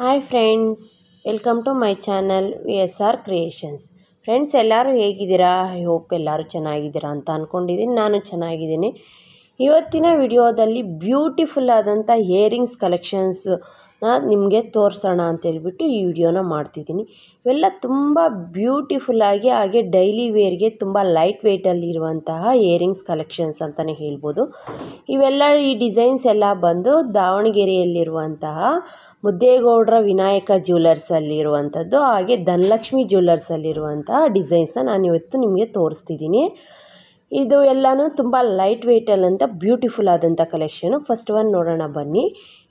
hi friends welcome to my channel V S R creations friends ಎಲ್ಲರೂ ಹೇಗಿದ್ದೀರಾ I hope ಎಲ್ಲರೂ ಚೆನ್ನಾಗಿದ್ದೀರಾ ಅಂತ ಅಂದ್ಕೊಂಡಿದ್ದೀನಿ ನಾನು ಚೆನ್ನಾಗಿದ್ದೀನಿ ಇವತ್ತಿನ ವಿಡಿಯೋದಲ್ಲಿ ಬ್ಯೂಟಿಫುಲ್ ಆದಂಥ ಇಯರಿಂಗ್ಸ್ ನಿಮಗೆ ತೋರಿಸೋಣ ಅಂತೇಳ್ಬಿಟ್ಟು ಈ ವಿಡಿಯೋನ ಮಾಡ್ತಿದ್ದೀನಿ ಇವೆಲ್ಲ ತುಂಬ ಬ್ಯೂಟಿಫುಲ್ಲಾಗಿ ಹಾಗೆ ಡೈಲಿ ವೇರ್ಗೆ ತುಂಬ ಲೈಟ್ ಇರುವಂತಹ ಇಯರಿಂಗ್ಸ್ ಕಲೆಕ್ಷನ್ಸ್ ಅಂತಲೇ ಹೇಳ್ಬೋದು ಇವೆಲ್ಲ ಈ ಡಿಸೈನ್ಸ್ ಎಲ್ಲ ಬಂದು ದಾವಣಗೆರೆಯಲ್ಲಿರುವಂತಹ ಮುದ್ದೇಗೌಡರ ವಿನಾಯಕ ಜ್ಯುವೆಲ್ಲರ್ಸಲ್ಲಿರುವಂಥದ್ದು ಹಾಗೆ ಧನಲಕ್ಷ್ಮಿ ಜ್ಯುವೆಲ್ಲರ್ಸಲ್ಲಿರುವಂತಹ ಡಿಸೈನ್ಸ್ನ ನಾನು ಇವತ್ತು ನಿಮಗೆ ತೋರಿಸ್ತಿದ್ದೀನಿ ಇದು ಎಲ್ಲನೂ ತುಂಬ ಲೈಟ್ ಅಲ್ಲಂತ ಬ್ಯೂಟಿಫುಲ್ ಆದಂಥ ಕಲೆಕ್ಷನು ಫಸ್ಟ್ ಒನ್ ನೋಡೋಣ ಬನ್ನಿ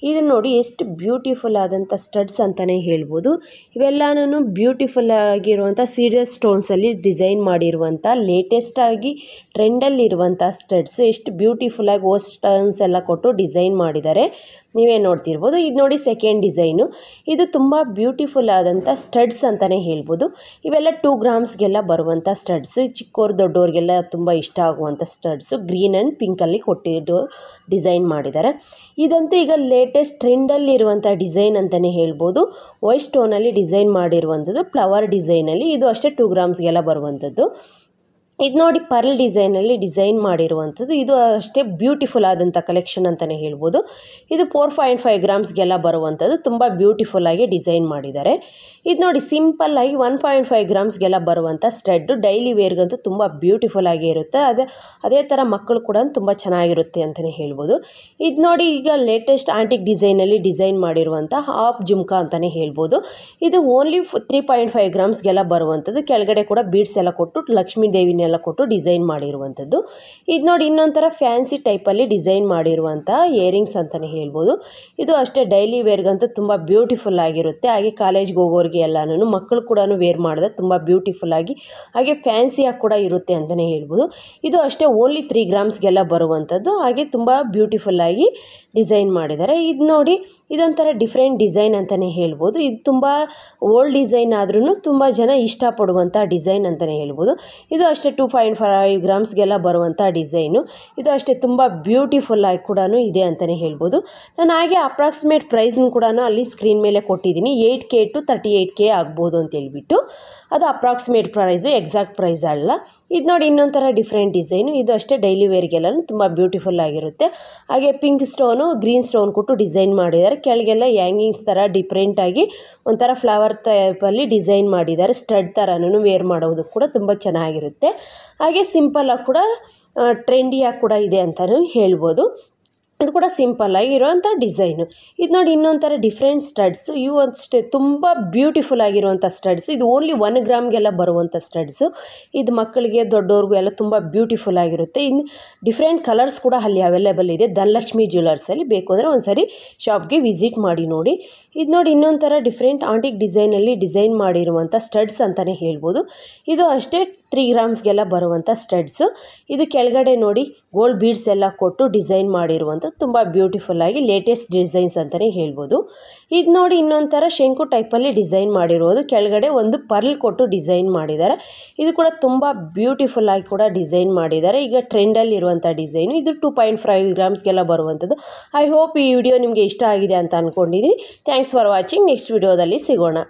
ಇದನ್ನು ನೋಡಿ ಎಷ್ಟು ಬ್ಯೂಟಿಫುಲ್ ಆದಂಥ ಸ್ಟಡ್ಸ್ ಅಂತಲೇ ಹೇಳ್ಬೋದು ಇವೆಲ್ಲನೂ ಬ್ಯೂಟಿಫುಲ್ ಆಗಿರುವಂಥ ಸೀರಿಯಸ್ ಸ್ಟೋನ್ಸಲ್ಲಿ ಡಿಸೈನ್ ಮಾಡಿರುವಂಥ ಲೇಟೆಸ್ಟಾಗಿ ಟ್ರೆಂಡಲ್ಲಿರುವಂಥ ಸ್ಟಡ್ಸ್ ಎಷ್ಟು ಬ್ಯೂಟಿಫುಲ್ಲಾಗಿ ಓ ಸ್ಟೋನ್ಸ್ ಎಲ್ಲ ಕೊಟ್ಟು ಡಿಸೈನ್ ಮಾಡಿದ್ದಾರೆ ನೀವೇ ನೋಡ್ತಿರ್ಬೋದು ಇದು ನೋಡಿ ಸೆಕೆಂಡ್ ಡಿಸೈನು ಇದು ತುಂಬ ಬ್ಯೂಟಿಫುಲ್ ಆದಂಥ ಸ್ಟಡ್ಸ್ ಅಂತಲೇ ಹೇಳ್ಬೋದು ಇವೆಲ್ಲ ಟೂ ಗ್ರಾಮ್ಸ್ಗೆಲ್ಲ ಬರುವಂಥ ಸ್ಟಡ್ಸು ಚಿಕ್ಕೋರು ದೊಡ್ಡೋರಿಗೆಲ್ಲ ತುಂಬ ಇಷ್ಟ ಇಷ್ಟ ಆಗುವಂಥ ಸ್ಟಡ್ಸು ಗ್ರೀನ್ ಆ್ಯಂಡ್ ಪಿಂಕಲ್ಲಿ ಕೊಟ್ಟಿದ್ದು ಡಿಸೈನ್ ಮಾಡಿದ್ದಾರೆ ಇದಂತೂ ಈಗ ಲೇಟೆಸ್ಟ್ ಟ್ರೆಂಡಲ್ಲಿರುವಂಥ ಡಿಸೈನ್ ಅಂತಲೇ ಹೇಳ್ಬೋದು ವೈಟ್ ಸ್ಟೋನಲ್ಲಿ ಡಿಸೈನ್ ಮಾಡಿರುವಂಥದ್ದು ಫ್ಲವರ್ ಡಿಸೈನಲ್ಲಿ ಇದು ಅಷ್ಟೇ ಟೂ ಗ್ರಾಮ್ಸ್ಗೆಲ್ಲ ಬರುವಂಥದ್ದು ಇದು ನೋಡಿ ಪರ್ಲ್ ಡಿಸೈನಲ್ಲಿ ಡಿಸೈನ್ ಮಾಡಿರುವಂಥದ್ದು ಇದು ಅಷ್ಟೇ ಬ್ಯೂಟಿಫುಲ್ ಆದಂಥ ಕಲೆಕ್ಷನ್ ಅಂತಲೇ ಹೇಳ್ಬೋದು ಇದು ಫೋರ್ ಪಾಯಿಂಟ್ ಫೈವ್ ಗ್ರಾಮ್ಸ್ಗೆಲ್ಲ ಬರುವಂಥದ್ದು ತುಂಬ ಬ್ಯೂಟಿಫುಲ್ ಆಗಿ ಡಿಸೈನ್ ಮಾಡಿದ್ದಾರೆ ಇದು ನೋಡಿ ಸಿಂಪಲ್ ಆಗಿ ಒನ್ ಪಾಯಿಂಟ್ ಫೈವ್ ಗ್ರಾಮ್ಸ್ಗೆಲ್ಲ ಬರುವಂಥ ಸ್ಟಡ್ಡು ಡೈಲಿ ವೇರ್ಗಂತೂ ತುಂಬ ಬ್ಯೂಟಿಫುಲ್ ಆಗಿ ಇರುತ್ತೆ ಅದೇ ಅದೇ ಥರ ಮಕ್ಕಳು ಕೂಡ ತುಂಬ ಚೆನ್ನಾಗಿರುತ್ತೆ ಅಂತಲೇ ಹೇಳ್ಬೋದು ಇದು ನೋಡಿ ಈಗ ಲೇಟೆಸ್ಟ್ ಆಂಟಿಕ್ ಡಿಸೈನಲ್ಲಿ ಡಿಸೈನ್ ಮಾಡಿರುವಂಥ ಹಾಫ್ ಜುಮ್ಕಾ ಅಂತಲೇ ಹೇಳ್ಬೋದು ಇದು ಓನ್ಲಿ ತ್ರೀ ಪಾಯಿಂಟ್ ಫೈವ್ ಗ್ರಾಮ್ಸ್ಗೆಲ್ಲ ಬರುವಂಥದ್ದು ಕೆಳಗಡೆ ಕೂಡ ಬೀಡ್ಸ್ ಎಲ್ಲ ಕೊಟ್ಟು ಲಕ್ಷ್ಮೀ ದೇವಿನ ಎಲ್ಲ ಕೊಟ್ಟು ಡಿಸೈನ್ ಮಾಡಿರುವಂಥದ್ದು ಇದು ನೋಡಿ ಇನ್ನೊಂಥರ ಫ್ಯಾನ್ಸಿ ಟೈಪಲ್ಲಿ ಡಿಸೈನ್ ಮಾಡಿರುವಂಥ ಇಯರಿಂಗ್ಸ್ ಅಂತಲೇ ಹೇಳ್ಬೋದು ಇದು ಅಷ್ಟೇ ಡೈಲಿ ವೇರ್ಗಂತೂ ತುಂಬ ಬ್ಯೂಟಿಫುಲ್ ಆಗಿರುತ್ತೆ ಹಾಗೆ ಕಾಲೇಜ್ಗೆ ಹೋಗೋರಿಗೆ ಎಲ್ಲನೂ ಮಕ್ಕಳು ಕೂಡ ವೇರ್ ಮಾಡಿದ್ರೆ ತುಂಬ ಆಗಿ ಹಾಗೆ ಫ್ಯಾನ್ಸಿಯಾಗಿ ಕೂಡ ಇರುತ್ತೆ ಅಂತಲೇ ಹೇಳ್ಬೋದು ಇದು ಅಷ್ಟೇ ಓನ್ಲಿ ತ್ರೀ ಗ್ರಾಮ್ಸ್ಗೆಲ್ಲ ಬರುವಂಥದ್ದು ಹಾಗೆ ತುಂಬ ಆಗಿ ಡಿಸೈನ್ ಮಾಡಿದ್ದಾರೆ ಇದು ನೋಡಿ ಇದೊಂಥರ ಡಿಫ್ರೆಂಟ್ ಡಿಸೈನ್ ಅಂತಲೇ ಹೇಳ್ಬೋದು ಇದು ತುಂಬ ಓಲ್ಡ್ ಡಿಸೈನ್ ಆದ್ರೂ ತುಂಬ ಜನ ಇಷ್ಟಪಡುವಂಥ ಡಿಸೈನ್ ಅಂತಲೇ ಹೇಳ್ಬೋದು ಇದು ಅಷ್ಟೇ ಟು ಪಾಯಿಂಟ್ ಫೈವ್ ಗ್ರಾಮ್ಸ್ಗೆಲ್ಲ ಬರುವಂಥ ಡಿಸೈನು ಇದು ಅಷ್ಟೇ ತುಂಬ ಬ್ಯೂಟಿಫುಲ್ಲಾಗಿ ಕೂಡ ಇದೆ ಅಂತಲೇ ಹೇಳ್ಬೋದು ನಾನು ಹಾಗೆ ಅಪ್ರಾಕ್ಸಿಮೇಟ್ ಪ್ರೈಸ್ನ ಕೂಡ ಅಲ್ಲಿ ಸ್ಕ್ರೀನ್ ಮೇಲೆ ಕೊಟ್ಟಿದ್ದೀನಿ eight K to thirty eight K ಆಗ್ಬೋದು ಅಂತೇಳ್ಬಿಟ್ಟು ಅದು ಅಪ್ರಾಕ್ಸಿಮೇಟ್ ಪ್ರೈಸು ಎಕ್ಸಾಕ್ಟ್ ಪ್ರೈಸ್ ಅಲ್ಲ ಇದು ನೋಡಿ ಇನ್ನೊಂಥರ ಡಿಫ್ರೆಂಟ್ ಡಿಸೈನು ಇದು ಅಷ್ಟೇ ಡೈಲಿ ವೇರ್ಗೆಲ್ಲ ತುಂಬ ಬ್ಯೂಟಿಫುಲ್ ಆಗಿರುತ್ತೆ ಹಾಗೆ ಪಿಂಕ್ ಸ್ಟೋನು ಗ್ರೀನ್ ಸ್ಟೋನ್ ಕೊಟ್ಟು ಡಿಸೈನ್ ಮಾಡಿದ್ದಾರೆ ಕೆಳಗೆಲ್ಲ ಹ್ಯಾಂಗಿಂಗ್ಸ್ ಥರ ಡಿಫ್ರೆಂಟಾಗಿ ಒಂಥರ ಫ್ಲವರ್ ಟೈಪಲ್ಲಿ ಡಿಸೈನ್ ಮಾಡಿದ್ದಾರೆ ಸ್ಟಡ್ ಥರನೂ ವೇರ್ ಮಾಡೋದು ಕೂಡ ತುಂಬ ಚೆನ್ನಾಗಿರುತ್ತೆ ಹಾಗೆ ಸಿಂಪಲ್ಲಾಗಿ ಕೂಡ ಟ್ರೆಂಡಿಯಾಗಿ ಕೂಡ ಇದೆ ಅಂತಲೂ ಹೇಳ್ಬೋದು ಇದು ಕೂಡ ಸಿಂಪಲ್ಲಾಗಿರುವಂಥ ಡಿಸೈನು ಇದು ನೋಡಿ ಇನ್ನೊಂಥರ ಡಿಫ್ರೆಂಟ್ ಸ್ಟಡ್ಸು ಇವು ಅಷ್ಟೇ ತುಂಬ ಬ್ಯೂಟಿಫುಲ್ ಆಗಿರುವಂಥ ಸ್ಟಡ್ಸ್ ಇದು ಓನ್ಲಿ ಒನ್ ಗ್ರಾಮ್ಗೆಲ್ಲ ಬರುವಂಥ ಸ್ಟಡ್ಸು ಇದು ಮಕ್ಕಳಿಗೆ ದೊಡ್ಡವ್ರಿಗೂ ಎಲ್ಲ ತುಂಬ ಬ್ಯೂಟಿಫುಲ್ ಆಗಿರುತ್ತೆ ಇನ್ನು ಡಿಫ್ರೆಂಟ್ ಕಲರ್ಸ್ ಕೂಡ ಅಲ್ಲಿ ಅವೈಲೇಬಲ್ ಇದೆ ಧನಲಕ್ಷ್ಮಿ ಜ್ಯುವೆಲರ್ಸಲ್ಲಿ ಬೇಕು ಅಂದರೆ ಒಂದು ಸಾರಿ ಶಾಪ್ಗೆ ವಿಸಿಟ್ ಮಾಡಿ ನೋಡಿ ಇದು ನೋಡಿ ಇನ್ನೊಂಥರ ಡಿಫ್ರೆಂಟ್ ಆಂಟಿಕ್ ಡಿಸೈನಲ್ಲಿ ಡಿಸೈನ್ ಮಾಡಿರುವಂಥ ಸ್ಟಡ್ಸ್ ಅಂತಲೇ ಹೇಳ್ಬೋದು ಇದು ಅಷ್ಟೇ ತ್ರೀ ಗ್ರಾಮ್ಸ್ಗೆಲ್ಲ ಬರುವಂಥ ಸ್ಟಡ್ಸು ಇದು ಕೆಳಗಡೆ ನೋಡಿ ಗೋಲ್ಡ್ ಬೀಡ್ಸ್ ಎಲ್ಲ ಕೊಟ್ಟು ಡಿಸೈನ್ ಮಾಡಿರುವಂಥ ತುಂಬ ಬ್ಯೂಟಿಫುಲ್ಲಾಗಿ ಲೇಟೆಸ್ಟ್ ಡಿಸೈನ್ಸ್ ಅಂತಲೇ ಹೇಳ್ಬೋದು ಇದು ನೋಡಿ ಇನ್ನೊಂಥರ ಶಂಕು ಟೈಪಲ್ಲಿ ಡಿಸೈನ್ ಮಾಡಿರೋದು ಕೆಳಗಡೆ ಒಂದು ಪರ್ಲ್ ಕೊಟ್ಟು ಡಿಸೈನ್ ಮಾಡಿದ್ದಾರೆ ಇದು ಕೂಡ ತುಂಬ ಬ್ಯೂಟಿಫುಲ್ಲಾಗಿ ಕೂಡ ಡಿಸೈನ್ ಮಾಡಿದ್ದಾರೆ ಈಗ ಟ್ರೆಂಡಲ್ಲಿರುವಂಥ ಡಿಸೈನು ಇದು ಟೂ ಪಾಯಿಂಟ್ ಫೈವ್ ಗ್ರಾಮ್ಸ್ಗೆಲ್ಲ ಬರುವಂಥದ್ದು ಐ ಹೋಪ್ ಈ ವಿಡಿಯೋ ನಿಮಗೆ ಇಷ್ಟ ಆಗಿದೆ ಅಂತ ಅಂದ್ಕೊಂಡಿದ್ದೀನಿ ಥ್ಯಾಂಕ್ಸ್ ಫಾರ್ ವಾಚಿಂಗ್ ನೆಕ್ಸ್ಟ್ ವಿಡಿಯೋದಲ್ಲಿ ಸಿಗೋಣ